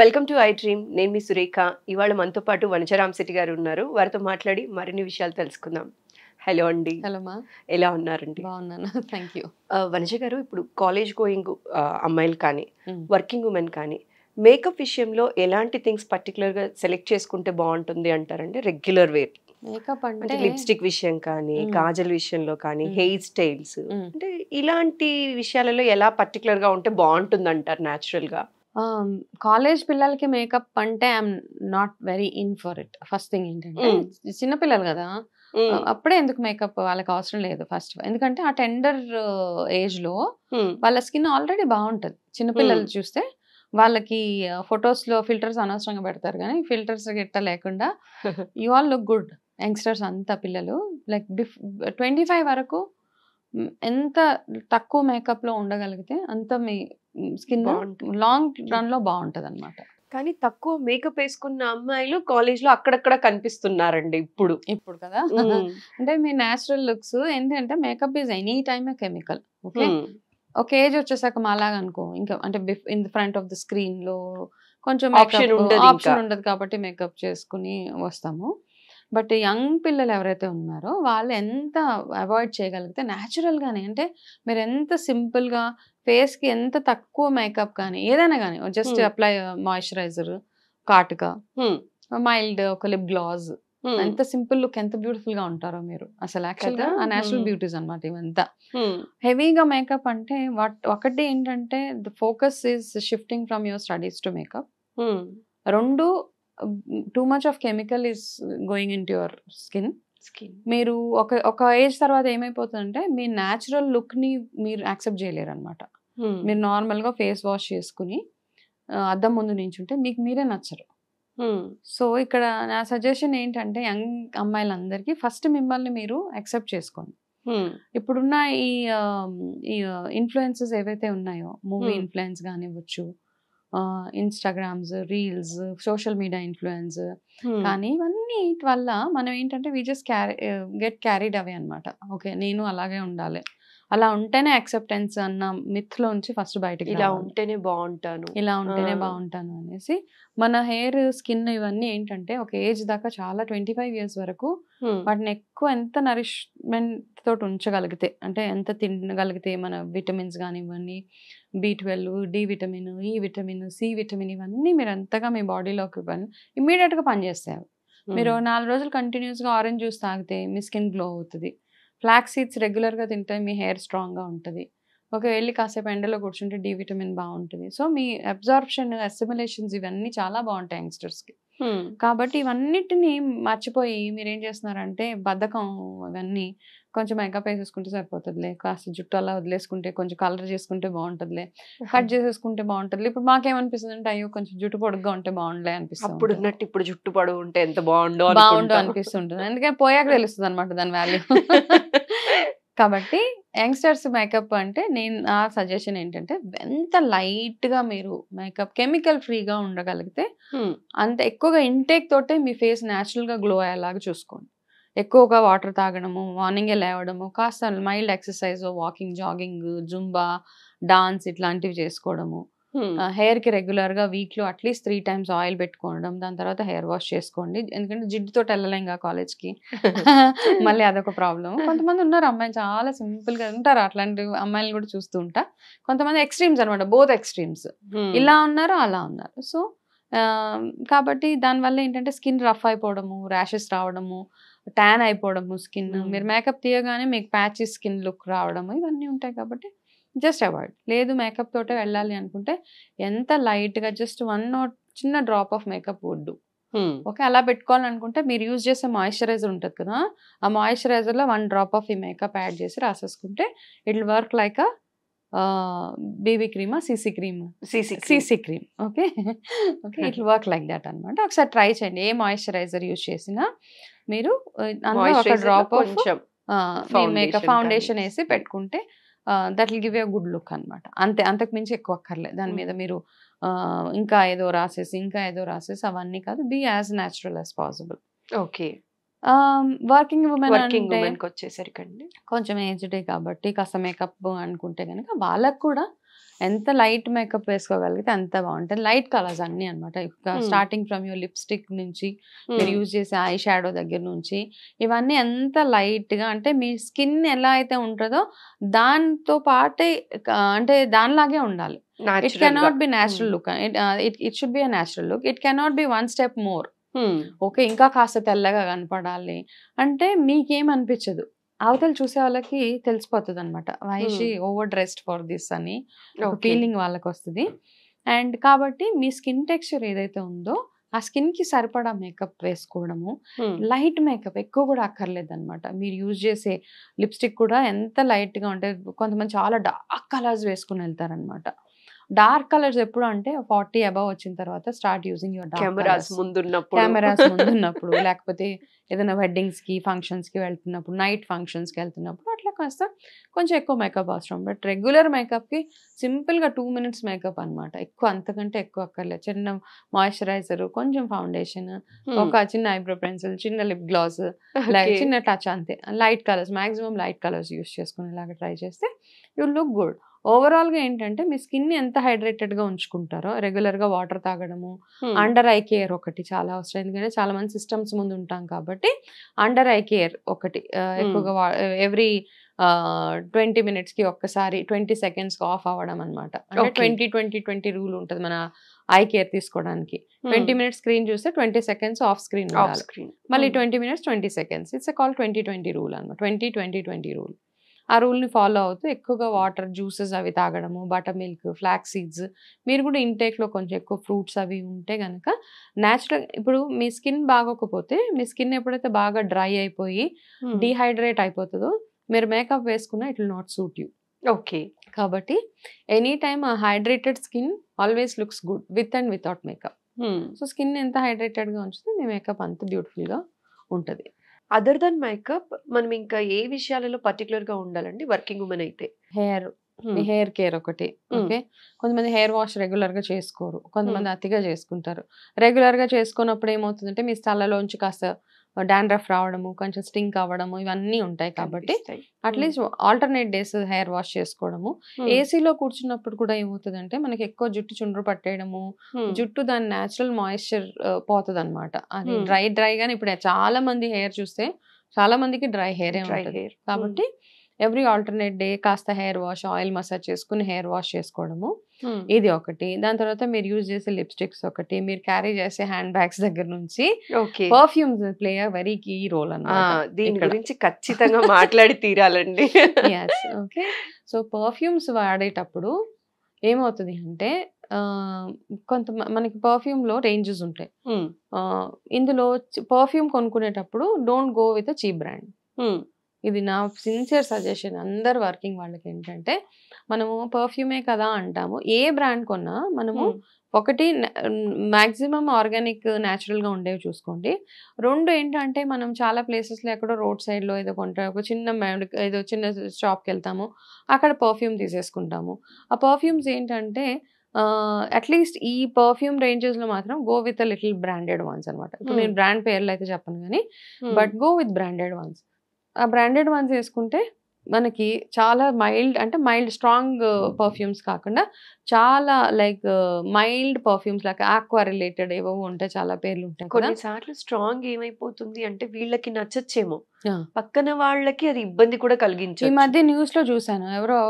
Welcome to I dream నేను మీ సురేఖ ఇవాళ మనతో పాటు వనజరామ్ శెట్టి గారు ఉన్నారు వారితో మాట్లాడి మరిన్ని విషయాలు తెలుసుకుందాం హలో అండి మా ఎలా ఉన్నారండి బాగున్నాను థ్యాంక్ యూ వనజ గారు ఇప్పుడు కాలేజ్ గోయింగ్ అమ్మాయిలు కానీ వర్కింగ్ hmm. ఉమెన్ కానీ మేకప్ విషయంలో ఎలాంటి థింగ్స్ పర్టికులర్గా సెలెక్ట్ చేసుకుంటే బాగుంటుంది అంటారండి రెగ్యులర్ వేర్ మేకప్ అంటే లిప్స్టిక్ విషయం కానీ hmm. కాజల్ విషయంలో కానీ హెయిర్ hmm. స్టైల్స్ అంటే ఇలాంటి విషయాలలో ఎలా పర్టికులర్గా ఉంటే బాగుంటుంది అంటారు న్యాచురల్గా కాలేజ్ పిల్లలకి మేకప్ అంటే I'm not very in for it first thing ఏంటంటే చిన్నపిల్లలు కదా అప్పుడే ఎందుకు మేకప్ వాళ్ళకి అవసరం లేదు ఫస్ట్ ఎందుకంటే ఆ టెండర్ ఏజ్ లో వాళ్ళ స్కిన్ ఆల్రెడీ బాగుంటది చిన్నపిల్లలు చూస్తే వాళ్ళకి ఫొటోస్ లో ఫిల్టర్స్ అనవసరంగా పెడతారు కానీ ఫిల్టర్స్ గిట్ట లేకుండా you all look good youngsters అంతా పిల్లలు లైక్ బిఫ్ ట్వంటీ ఫైవ్ వరకు ఎంత తక్కువ మేకప్ లో ఉండగలిగితే అంత మీ స్కిన్ లాంగ్ రన్ లో బాగుంటది అనమాట కానీ తక్కువ మేకప్ వేసుకున్న అమ్మాయిలు కాలేజ్ లో అక్కడక్కడ కనిపిస్తున్నారండి ఇప్పుడు ఇప్పుడు కదా అంటే మీ న్యాచురల్ లుక్స్ ఏంటంటే makeup is any time chemical okay ఒక ఏజ్ వచ్చేసాక అలాగ అనుకో ఇంకా అంటే in front of the screen లో కొంచెం ఆప్షన్ ఉండదు కాబట్టి మేకప్ చేసుకుని వస్తాము బట్ యంగ్ పిల్లలు ఎవరైతే ఉన్నారో వాళ్ళు ఎంత అవాయిడ్ చేయగలిగితే న్యాచురల్గానే అంటే మీరు ఎంత సింపుల్గా ఫేస్కి ఎంత తక్కువ మేకప్ కానీ ఏదైనా కానీ జస్ట్ అప్లై మాయిశ్చరైజర్ కాటుగా మైల్డ్ ఒక లిప్ గ్లాస్ ఎంత సింపుల్ లుక్ ఎంత బ్యూటిఫుల్ గా ఉంటారో మీరు అసలు యాక్చువల్గా గా ఆ నేచురల్ బ్యూటీస్ అనమాట ఇవంతా హెవీగా మేకప్ అంటే ఒకటి ఏంటంటే the focus is shifting from your studies to makeup రెండు too much of chemical is going in your skin మీరు ఒక ఒక ఏజ్ తర్వాత ఏమైపోతుందంటే మీ న్యాచురల్ లుక్ని మీరు యాక్సెప్ట్ చేయలేరు అనమాట మీరు నార్మల్గా ఫేస్ వాష్ చేసుకుని అద్దం ముందు నించుంటే మీకు మీరే నచ్చరు సో ఇక్కడ నా సజెషన్ ఏంటంటే యంగ్ అమ్మాయిలందరికీ ఫస్ట్ మిమ్మల్ని మీరు యాక్సెప్ట్ చేసుకోండి ఇప్పుడున్న ఈ ఇన్ఫ్లుయెన్సెస్ ఏవైతే ఉన్నాయో మూవీ ఇన్ఫ్లుయెన్స్ కానివ్వచ్చు Instagrams reels social media influence కానీ ఇవన్నీ వల్ల మనం ఏంటంటే we just carry get carried away అనమాట ఓకే నేను అలాగే ఉండాలి అలా ఉంటేనే అక్సెప్టెన్స్ అన్న మిత్ నుంచి ఫస్ట్ బయటకి ఇలా ఉంటేనే బాగుంటాను ఇలా ఉంటేనే బాగుంటాను అనేసి మన హెయిర్ స్కిన్ ఇవన్నీ ఏంటంటే ఒక ఏజ్ దాకా చాలా ట్వంటీ ఫైవ్ ఇయర్స్ వరకు వాటిని ఎక్కువ ఎంత నరిష్మెంట్ తోటి ఉంచగలిగితే అంటే ఎంత తినగలిగితే మన విటమిన్స్ కానివ్వండి B twelve D vitamin E vitamin C vitamin ఇవన్నీ మీరు ఎంతగా మీ బాడీలోకి ఇవ్వండి ఇమ్మీడియట్గా పనిచేస్తాయి మీరు నాలుగు రోజులు కంటిన్యూస్గా ఆరెంజ్ జ్యూస్ తాగితే మీ స్కిన్ గ్లో అవుతుంది ఫ్లాక్ సీడ్స్ రెగ్యులర్గా తింటే మీ హెయిర్ స్ట్రాంగ్గా ఉంటుంది ఒక వెళ్ళి కాసేపు ఎండలో కూర్చుంటే డి విటమిన్ బాగుంటుంది సో మీ అబ్జార్ప్షన్ అసిమిలేషన్స్ ఇవన్నీ చాలా బాగుంటాయి యంగ్స్టర్స్కి కాబట్టి ఇవన్నిటిని మర్చిపోయి మీరు ఏం చేస్తున్నారంటే బద్ధకం అవన్నీ కొంచెం మేకప్ వేసేసుకుంటే సరిపోతుందిలే కాస్త జుట్టు అలా వదిలేసుకుంటే కొంచెం కలర్ చేసుకుంటే బాగుంటుందిలే కట్ చేసేసుకుంటే బాగుంటుంది ఇప్పుడు మాకేమనిపిస్తుంది అంటే అయ్యో కొంచెం జుట్టు పొడుగ్గా ఉంటే బాగుండలే అనిపిస్తుంది అప్పుడు ఉన్నట్టు ఇప్పుడు జుట్టు పొడు ఉంటే ఎంత బాగుండో బాగుండో అనిపిస్తుంటుంది అందుకే పోయాక తెలుస్తుంది అనమాట దాని వాల్యూ కాబట్టి యంగ్స్టర్స్ మేకప్ అంటే నేను నా సజెషన్ ఏంటంటే ఎంత లైట్ గా మీరు మేకప్ కెమికల్ ఫ్రీగా ఉండగలిగితే అంత ఎక్కువగా ఇంటేక్ తోటే మీ ఫేస్ న్యాచురల్ గా గ్లో అయ్యేలాగా చూసుకోండి ఎక్కువగా వాటర్ తాగడము మార్నింగే లేవడము కాస్త mild exercise walking jogging Zumba dance ఇట్లాంటివి చేసుకోవడము హెయిర్ కి రెగ్యులర్ గా వీక్ లో అట్లీస్ట్ త్రీ టైమ్స్ ఆయిల్ పెట్టుకోవడం దాని తర్వాత హెయిర్ వాష్ చేసుకోండి ఎందుకంటే జిడ్డుతో వెళ్ళలేం కాలేజ్ కి మళ్ళీ అదొక ప్రాబ్లం కొంతమంది ఉన్నారు అమ్మాయిలు చాలా సింపుల్ గా ఉంటారు అట్లాంటి అమ్మాయిలు కూడా చూస్తూ ఉంటా కొంతమంది ఎక్స్ట్రీమ్స్ అనమాట బోత్ ఎక్స్ట్రీమ్స్ ఇలా ఉన్నారు అలా ఉన్నారు సో కాబట్టి దానివల్ల ఏంటంటే స్కిన్ రఫ్ అయిపోవడము ర్యాషెస్ రావడము ట్యాన్ అయిపోవడము స్కిన్ మీరు మేకప్ తీయగానే మీకు ప్యాచ్ స్కిన్ లుక్ రావడము ఇవన్నీ ఉంటాయి కాబట్టి జస్ట్ అవాయిడ్ లేదు మేకప్ తోటే వెళ్ళాలి అనుకుంటే ఎంత లైట్గా జస్ట్ వన్ నాట్ చిన్న drop of makeup would okay అలా పెట్టుకోవాలనుకుంటే మీరు యూజ్ చేసే మాయిశ్చరైజర్ ఉంటుంది కదా ఆ మాయిశ్చరైజర్లో వన్ డ్రాప్ ఆఫ్ ఈ మేకప్ యాడ్ చేసి రాసేసుకుంటే it work like a baby cream CC cream CC CC cream okay okay it work like that అనమాట ఒకసారి ట్రై చేయండి ఏ మాయిశ్చరైజర్ యూజ్ చేసినా మీరు డ్రాప్ ఫౌండేషన్ వేసి పెట్టుకుంటే that will give a good look అనమాట అంతే అంతకు మించి ఎక్కువ అక్కర్లేదు దాని hmm. మీద మీరు ఇంకా ఏదో రాసేసి ఇంకా ఏదో రాసేసి అవన్నీ కాదు be as natural as possible okay working women working ఉమెన్కి వచ్చేసరికండి కొంచెం ఏజ్డే కాబట్టి కాస్త మేకప్ అనుకుంటే కనుక వాళ్ళకు కూడా ఎంత లైట్ మేకప్ వేసుకోగలిగితే అంత బాగుంటుంది లైట్ కలర్స్ అన్ని అనమాట స్టార్టింగ్ ఫ్రమ్ యూర్ లిప్స్టిక్ నుంచి మీరు యూజ్ చేసే ఐ షాడో దగ్గర నుంచి ఇవన్నీ ఎంత లైట్గా అంటే మీ స్కిన్ ఎలా అయితే ఉంటుందో దాంతో పాటే అంటే దానిలాగే ఉండాలి it cannot be natural look it it should be a natural look it cannot be one step more okay ఇంకా కాస్త తెల్లగా కనపడాలి అంటే మీకేం అనిపించదు అవతలు చూసే వాళ్ళకి తెలిసిపోతుంది అనమాట why she over dressed for this అని ఫీలింగ్ వాళ్ళకి వస్తుంది అండ్ కాబట్టి మీ స్కిన్ టెక్స్చర్ ఏదైతే ఉందో ఆ స్కిన్ కి సరిపడా మేకప్ వేసుకోవడము లైట్ మేకప్ ఎక్కువ కూడా అక్కర్లేదు అనమాట మీరు యూజ్ చేసే లిప్స్టిక్ కూడా ఎంత లైట్ గా ఉంటే కొంతమంది చాలా డార్క్ కలర్స్ వేసుకుని వెళ్తారనమాట డార్క్ కలర్స్ ఎప్పుడు అంటే ఫార్టీ అబవ్ వచ్చిన తర్వాత స్టార్ట్ యూజింగ్ యువర్ కెమెరాస్ ముందున్నప్పుడు కెమెరాస్ ముందున్నప్పుడు లేకపోతే ఏదైనా వెడ్డింగ్స్ కి ఫంక్షన్స్ కి వెళ్తున్నప్పుడు నైట్ ఫంక్షన్స్ కి వెళ్తున్నప్పుడు అట్లా కాస్త కొంచెం ఎక్కువ మేకప్ అవసరం బట్ రెగ్యులర్ మేకప్ కి సింపుల్ గా టూ మినిట్స్ మేకప్ అనమాట ఎక్కువ అంతకంటే ఎక్కువ అక్కర్లేదు చిన్న మాయిశ్చరైజర్ కొంచెం ఫౌండేషన్ ఒక చిన్న ఐబ్రో పెన్సిల్ చిన్న లిప్ గ్లాస్ చిన్న టచ్ అంతే light colours maximum light colours use చేసుకునేలాగా ట్రై చేస్తే యూ లుక్ గుడ్ ఓవరాల్గా ఏంటంటే మీ స్కిన్ ఎంత హైడ్రేటెడ్గా ఉంచుకుంటారో రెగ్యులర్గా వాటర్ తాగడము అండర్ ఐ కేర్ ఒకటి చాలా అవసరం ఎందుకంటే చాలా మంది సిస్టమ్స్ ముందు ఉంటాం కాబట్టి అండర్ ఐ కేర్ ఒకటి ఎక్కువగా ఎవ్రీ ట్వంటీ మినిట్స్కి ఒక్కసారి ట్వంటీ సెకండ్స్కి ఆఫ్ అవ్వడం అనమాట అంటే ట్వంటీ ట్వంటీ ట్వంటీ రూల్ ఉంటుంది మన ఐ కేర్ తీసుకోవడానికి ట్వంటీ మినిట్స్ స్క్రీన్ చూస్తే ట్వంటీ సెకండ్స్ ఆఫ్ స్క్రీన్ మళ్ళీ twenty minutes twenty seconds it's call twenty twenty rule అనమాట ట్వంటీ ట్వంటీ ట్వంటీ రూల్ ఆ రూల్ని ఫాలో అవుతూ ఎక్కువగా వాటర్ జ్యూసెస్ అవి తాగడము బటర్ మిల్క్ ఫ్లాక్ సీడ్స్ మీరు కూడా ఇంటేక్లో కొంచెం ఎక్కువ ఫ్రూట్స్ అవి ఉంటే కనుక న్యాచురల్ ఇప్పుడు మీ స్కిన్ బాగోకపోతే మీ స్కిన్ ఎప్పుడైతే బాగా డ్రై అయిపోయి డీహైడ్రేట్ అయిపోతుందో మీరు మేకప్ వేసుకున్నా it will not suit you okay కాబట్టి ఎనీ టైమ్ ఆ hydrated skin always looks good with and without makeup so skin ఎంత హైడ్రేటెడ్గా ఉంచితే మీ మేకప్ అంత బ్యూటిఫుల్గా ఉంటుంది అదర్ దన్ మేకప్ మనం ఇంకా ఏ విషయాలలో పర్టికులర్ గా ఉండాలండి వర్కింగ్ ఉమెన్ అయితే హెయిర్ హెయిర్ కేర్ ఒకటి ఓకే కొంతమంది హెయిర్ వాష్ రెగ్యులర్ గా చేసుకోరు కొంతమంది అతిగా చేసుకుంటారు రెగ్యులర్ గా చేసుకున్నప్పుడు ఏమవుతుందంటే మీ స్థలలోంచి కాస్త డాండ్రఫ్ రావడము కొంచెం స్టింక్ అవ్వడము ఇవన్నీ ఉంటాయి కాబట్టి at least alternate days hair wash చేసుకోవడము ఏసీలో కూర్చున్నప్పుడు కూడా అంటే మనకి ఎక్కువ జుట్టు చుండ్రు పట్టేయడము జుట్టు దాని న్యాచురల్ మాయిశ్చర్ పోతుంది అనమాట అది డ్రై గానీ ఇప్పుడు చాలా మంది హెయిర్ చూస్తే చాలా మందికి డ్రై హెయిర్ కాబట్టి ఎవ్రీ ఆల్టర్నేట్ డే కాస్త హెయిర్ వాష్ ఆయిల్ మసాజ్ చేసుకుని హెయిర్ వాష్ చేసుకోవడము ఇది ఒకటి దాని తర్వాత మీరు యూజ్ చేసే లిప్స్టిక్స్ ఒకటి మీరు క్యారీ చేసే హ్యాండ్ బ్యాగ్స్ దగ్గర నుంచి perfumes play a very key role అన్నమాట దీని గురించి ఖచ్చితంగా మాట్లాడి తీరాలండి ఓకే సో పర్ఫ్యూమ్స్ వాడేటప్పుడు ఏమవుతుంది అంటే కొంత మనకి పర్ఫ్యూమ్ లో రేంజెస్ ఉంటాయి ఇందులో పర్ఫ్యూమ్ కొనుక్కునేటప్పుడు don't go with a cheap brand ఇది నా సిన్సియర్ సజెషన్ అందరు వర్కింగ్ వాళ్ళకి ఏంటంటే మనము పర్ఫ్యూమే కదా అంటాము ఏ బ్రాండ్ కొన్నా మనము ఒకటి మ్యాక్సిమం ఆర్గానిక్ న్యాచురల్గా ఉండేవి చూసుకోండి రెండు ఏంటంటే మనం చాలా ప్లేసెస్లో ఎక్కడో రోడ్ సైడ్లో ఏదో కొంట ఒక చిన్న ఏదో చిన్న షాప్కి వెళ్తాము అక్కడ పర్ఫ్యూమ్ తీసేసుకుంటాము ఆ పర్ఫ్యూమ్స్ ఏంటంటే అట్లీస్ట్ ఈ పర్ఫ్యూమ్ రేంజెస్లో మాత్రం go with little branded ones అనమాట ఇప్పుడు నేను బ్రాండ్ పేర్లు అయితే చెప్పను కానీ but go with branded ones ఆ బ్రాండెడ్ వన్స్ తీసుకుంటే మనకి చాలా మైల్డ్ అంటే మైల్డ్ స్ట్రాంగ్ పర్ఫ్యూమ్స్ కాకుండా చాలా like mild perfumes like aqua related ఏవో ఉంటాయి చాలా పేర్లు ఉంటాయి కొన్నిసార్లు స్ట్రాంగ్ ఏమైపోతుంది అంటే వీళ్ళకి నచ్చచ్చేమో పక్కన వాళ్ళకి అది ఇబ్బంది కూడా కలిగించు ఈ మధ్య న్యూస్ లో చూసాను ఎవరో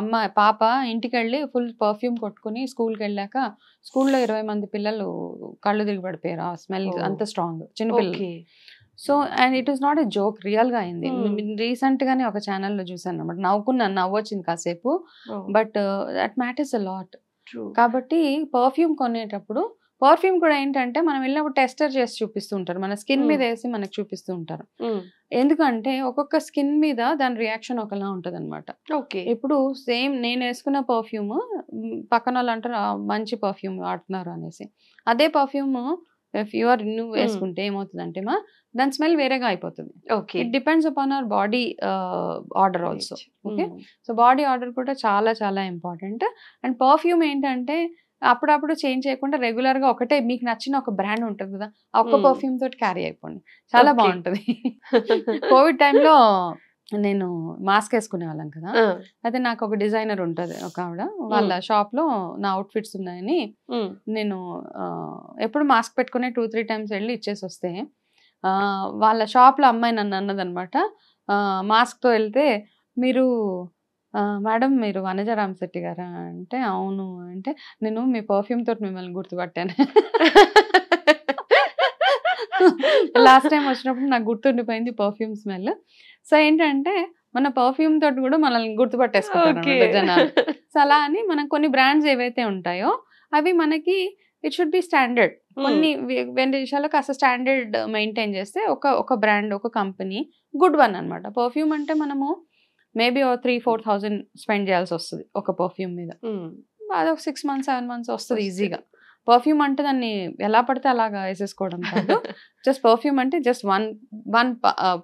అమ్మ పాప ఇంటికి వెళ్ళి ఫుల్ పర్ఫ్యూమ్ కొట్టుకుని స్కూల్కి వెళ్ళాక స్కూల్లో ఇరవై మంది పిల్లలు కళ్ళు దిగి పడిపోయారు ఆ స్మెల్ అంత స్ట్రాంగ్ చిన్నపిల్లలకి so and it is not a joke real గా అయింది రీసెంట్ గానే ఒక లో చూసాను అనమాట నవ్వుకున్నాను నవ్వొచ్చింది కాసేపు but uh, that matters a lot కాబట్టి పర్ఫ్యూమ్ కొనేటప్పుడు పర్ఫ్యూమ్ కూడా ఏంటంటే మనం వెళ్ళినప్పుడు టెస్టర్ చేసి చూపిస్తూ ఉంటారు మన స్కిన్ మీద వేసి మనకు చూపిస్తూ ఉంటారు ఎందుకంటే ఒక్కొక్క స్కిన్ మీద దాని రియాక్షన్ ఒకలా ఉంటుంది అనమాట ఓకే ఇప్పుడు సేమ్ నేను వేసుకున్న పర్ఫ్యూమ్ పక్కన వాళ్ళు అంటారు మంచి పర్ఫ్యూమ్ వాడుతున్నారు అనేసి అదే పర్ఫ్యూమ్ ఫీవర్ నువ్వు hmm. వేసుకుంటే ఏమవుతుందంటే మా దాని స్మెల్ వేరేగా అయిపోతుంది okay it depends upon our body odour also okay so body odour కూడా చాలా చాలా ఇంపార్టెంట్ అండ్ పర్ఫ్యూమ్ ఏంటంటే అప్పుడప్పుడు చేంజ్ చేయకుండా రెగ్యులర్ గా ఒకటే మీకు నచ్చిన ఒక బ్రాండ్ ఉంటుంది కదా ఒక్క పర్ఫ్యూమ్ hmm. తోటి క్యారీ అయిపోండి చాలా బాగుంటుంది కోవిడ్ టైంలో నేను మాస్క్ వేసుకునే వాళ్ళం కదా అయితే నాకు ఒక డిజైనర్ ఉంటుంది ఒక ఆవిడ వాళ్ళ షాప్ లో నా అవుట్ ఫిట్స్ ఉన్నాయని నేను ఎప్పుడు మాస్క్ పెట్టుకునే టూ త్రీ టైమ్స్ వెళ్ళి ఇచ్చేసి వస్తే వాళ్ళ షాప్ లో అమ్మాయి నన్ను అన్నదనమాట మాస్క్ తో వెళ్తే మీరు మేడం మీరు వనజ రామశెట్టి గారా అంటే అవును అంటే నేను మీ పర్ఫ్యూమ్ తోటి మిమ్మల్ని గుర్తుపట్టాను లాస్ట్ టైం వచ్చినప్పుడు నాకు గుర్తుండిపోయింది పర్ఫ్యూమ్ స్మెల్ సో ఏంటంటే మన పర్ఫ్యూమ్ తోటి కూడా మనల్ని గుర్తుపట్టేసుకోవాలి జనాలు సో అలా అని మనం కొన్ని బ్రాండ్స్ ఏవైతే ఉంటాయో అవి మనకి ఇట్ షుడ్ బి స్టాండర్డ్ కొన్ని రెండు విషయాల్లో కాస్త స్టాండర్డ్ మెయింటైన్ చేస్తే ఒక ఒక బ్రాండ్ ఒక కంపెనీ గుడ్ వన్ అనమాట పర్ఫ్యూమ్ అంటే మనము మేబీ ఓ త్రీ ఫోర్ థౌజండ్ స్పెండ్ చేయాల్సి వస్తుంది ఒక పర్ఫ్యూమ్ మీద hmm. అదొక సిక్స్ మంత్స్ సెవెన్ మంత్స్ వస్తుంది ఈజీగా పర్ఫ్యూమ్ అంటే దాన్ని ఎలా పడితే అలాగా వేసేసుకోవడం కాదు జస్ట్ పర్ఫ్యూమ్ అంటే జస్ట్ వన్ వన్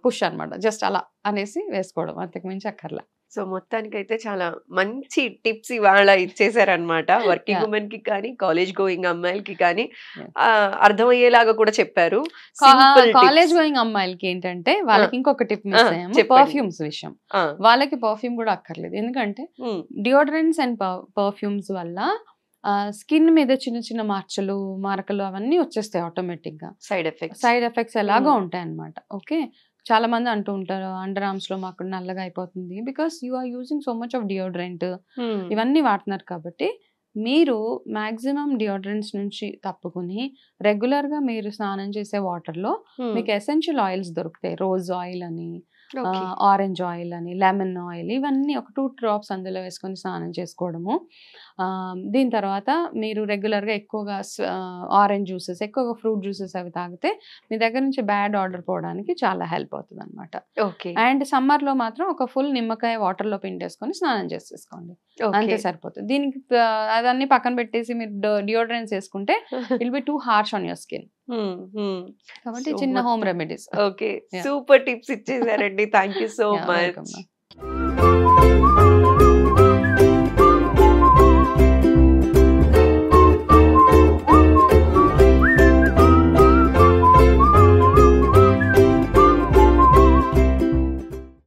పుష్ అనమాట జస్ట్ అలా అనేసి వేసుకోవడం అంతకు మించి అక్కర్లా సో మొత్తానికైతే చాలా మంచి టిప్స్ ఇవాళ ఇచ్చేసారనమాట వర్కింగ్ ఉమెన్ కి కానీ కాలేజ్ గోయింగ్ అమ్మాయిలకి కానీ అర్థమయ్యేలాగా కూడా చెప్పారు కాలేజ్ గోయింగ్ అమ్మాయిలకి ఏంటంటే వాళ్ళకి ఇంకొక టిప్ పర్ఫ్యూమ్స్ విషయం వాళ్ళకి పర్ఫ్యూమ్ కూడా అక్కర్లేదు ఎందుకంటే డియోడరెంట్స్ అండ్ పర్ఫ్యూమ్స్ వల్ల స్కిన్ మీద చిన్న చిన్న మార్చలు మార్కలు అవన్నీ వచ్చేస్తాయి ఆటోమేటిక్గా సైడ్ ఎఫెక్ట్స్ సైడ్ ఎఫెక్ట్స్ ఎలాగో ఉంటాయి అనమాట ఓకే చాలా మంది అంటూ ఉంటారు అండర్ ఆర్మ్స్ లో మాకు నల్లగా అయిపోతుంది because you are using so much of deodorant ఇవన్నీ వాడుతున్నారు కాబట్టి మీరు మాక్సిమం డియోడ్రెంట్స్ నుంచి తప్పుకుని రెగ్యులర్ గా మీరు స్నానం చేసే వాటర్ లో మీకు ఎసెన్షియల్ ఆయిల్స్ దొరుకుతాయి రోజ్ ఆయిల్ అని ఆరెంజ్ ఆయిల్ అని లెమన్ ఆయిల్ ఇవన్నీ ఒక టూ డ్రాప్స్ అందులో వేసుకొని స్నానం చేసుకోవడము దీని తర్వాత మీరు రెగ్యులర్గా ఎక్కువగా ఆరెంజ్ జ్యూసెస్ ఎక్కువగా ఫ్రూట్ జ్యూసెస్ అవి తాగితే మీ దగ్గర నుంచి బ్యాడ్ ఆర్డర్ పోవడానికి చాలా హెల్ప్ అవుతుంది అనమాట అండ్ సమ్మర్లో మాత్రం ఒక ఫుల్ నిమ్మకాయ వాటర్లో పిండేసుకొని స్నానం చేసేసుకోండి అంతే సరిపోతుంది దీనికి అదన్నీ పక్కన పెట్టేసి మీరు డియోడరెన్స్ వేసుకుంటే will be too harsh on your skin కాబట్టి చిన్న home remedies okay super tips ఇచ్చేసారండి థ్యాంక్ యూ సో మచ్